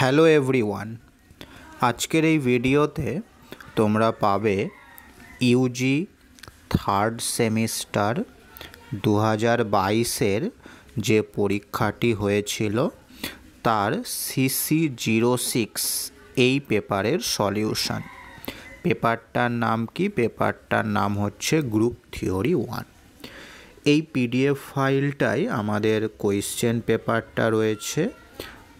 hello everyone আজকের এই ভিডিওতে তোমরা পাবে ইউজি থার্ড সেমিস্টার দু হাজার বাইশের যে পরীক্ষাটি হয়েছিল তার সিসি জিরো সিক্স এই পেপারের সলিউশন পেপারটার নাম কি পেপারটার নাম হচ্ছে গ্রুপ থিওরি ওয়ান এই পিডিএফ ফাইলটাই আমাদের কোয়েশ্চেন পেপারটা রয়েছে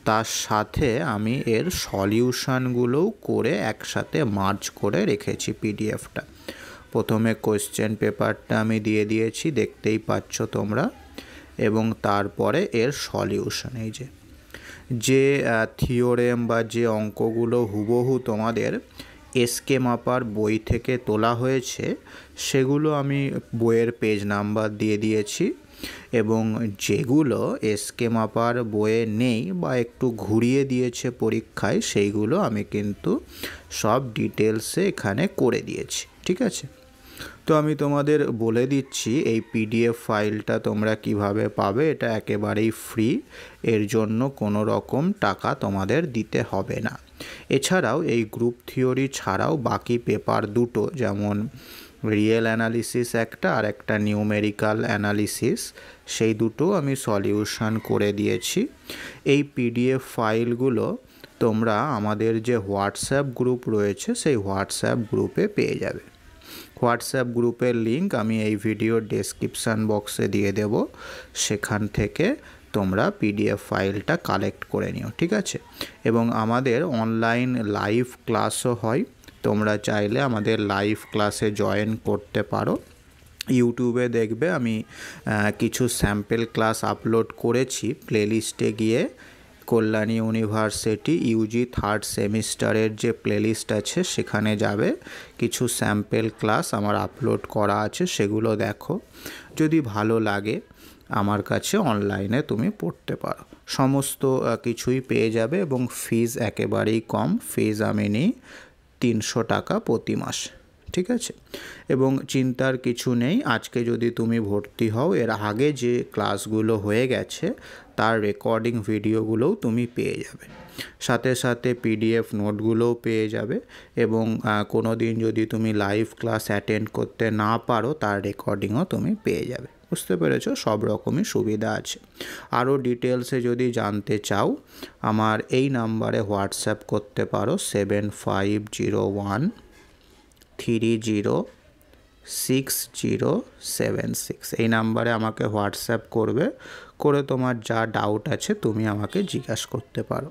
তার সাথে আমি এর সলিউশানগুলোও করে একসাথে মার্চ করে রেখেছি পিডিএফটা প্রথমে কোয়েশ্চেন পেপারটা আমি দিয়ে দিয়েছি দেখতেই পাচ্ছ তোমরা এবং তারপরে এর সলিউশন এই যে যে থিওরেম বা যে অঙ্কগুলো হুবহু তোমাদের এসকে মাপার বই থেকে তোলা হয়েছে সেগুলো আমি বইয়ের পেজ নাম্বার দিয়ে দিয়েছি এবং যেগুলো এসকে মাপার বইয়ে নেই বা একটু ঘুরিয়ে দিয়েছে পরীক্ষায় সেইগুলো আমি কিন্তু সব ডিটেলসে এখানে করে দিয়েছি ঠিক আছে তো আমি তোমাদের বলে দিচ্ছি এই পিডিএফ ফাইলটা তোমরা কিভাবে পাবে এটা একেবারেই ফ্রি এর জন্য কোনো রকম টাকা তোমাদের দিতে হবে না এছাড়াও এই গ্রুপ থিওরি ছাড়াও বাকি পেপার দুটো যেমন রিয়েল অ্যানালিসিস একটা আর একটা নিউমেরিক্যাল অ্যানালিসিস সেই দুটো আমি সলিউশন করে দিয়েছি এই পিডিএফ ফাইলগুলো তোমরা আমাদের যে হোয়াটসঅ্যাপ গ্রুপ রয়েছে সেই হোয়াটসঅ্যাপ গ্রুপে পেয়ে যাবে হোয়াটসঅ্যাপ গ্রুপের লিঙ্ক আমি এই ভিডিও ডেসক্রিপশান বক্সে দিয়ে দেব সেখান থেকে তোমরা পিডিএফ ফাইলটা কালেক্ট করে নিও ঠিক আছে এবং আমাদের অনলাইন লাইভ ক্লাসও হয় তোমরা চাইলে আমাদের লাইভ ক্লাসে জয়েন করতে পারো ইউটিউবে দেখবে আমি কিছু স্যাম্পেল ক্লাস আপলোড করেছি প্লেলিস্টে গিয়ে কল্যাণী ইউনিভার্সিটি ইউজি থার্ড সেমিস্টারের যে প্লেলিস্ট আছে সেখানে যাবে কিছু স্যাম্পেল ক্লাস আমার আপলোড করা আছে সেগুলো দেখো যদি ভালো লাগে আমার কাছে অনলাইনে তুমি পড়তে পারো সমস্ত কিছুই পেয়ে যাবে এবং ফিজ একেবারেই কম ফিজ আমি নিই তিনশো টাকা প্রতি মাসে ঠিক আছে এবং চিন্তার কিছু নেই আজকে যদি তুমি ভর্তি হও এর আগে যে ক্লাসগুলো হয়ে গেছে তার রেকর্ডিং ভিডিওগুলোও তুমি পেয়ে যাবে সাথে সাথে পিডিএফ নোটগুলোও পেয়ে যাবে এবং কোনো দিন যদি তুমি লাইভ ক্লাস অ্যাটেন্ড করতে না পারো তার রেকর্ডিংও তুমি পেয়ে যাবে বুঝতে পেরেছ সব রকমই সুবিধা আছে আরও ডিটেলসে যদি জানতে চাও আমার এই নাম্বারে হোয়াটসঅ্যাপ করতে পারো seven five zero one three zero six zero seven six এই নাম্বারে আমাকে হোয়াটসঅ্যাপ করবে করে তোমার যা ডাউট আছে তুমি আমাকে জিজ্ঞাসা করতে পারো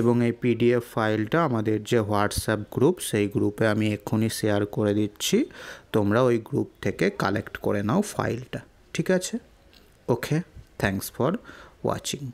এবং এই পিডিএফ ফাইলটা আমাদের যে হোয়াটসঅ্যাপ গ্রুপ সেই গ্রুপে আমি এক্ষুনি শেয়ার করে দিচ্ছি তোমরা ওই গ্রুপ থেকে কালেক্ট করে নাও ফাইলটা ঠিক আছে ওকে থ্যাংকস ফর ওয়াচিং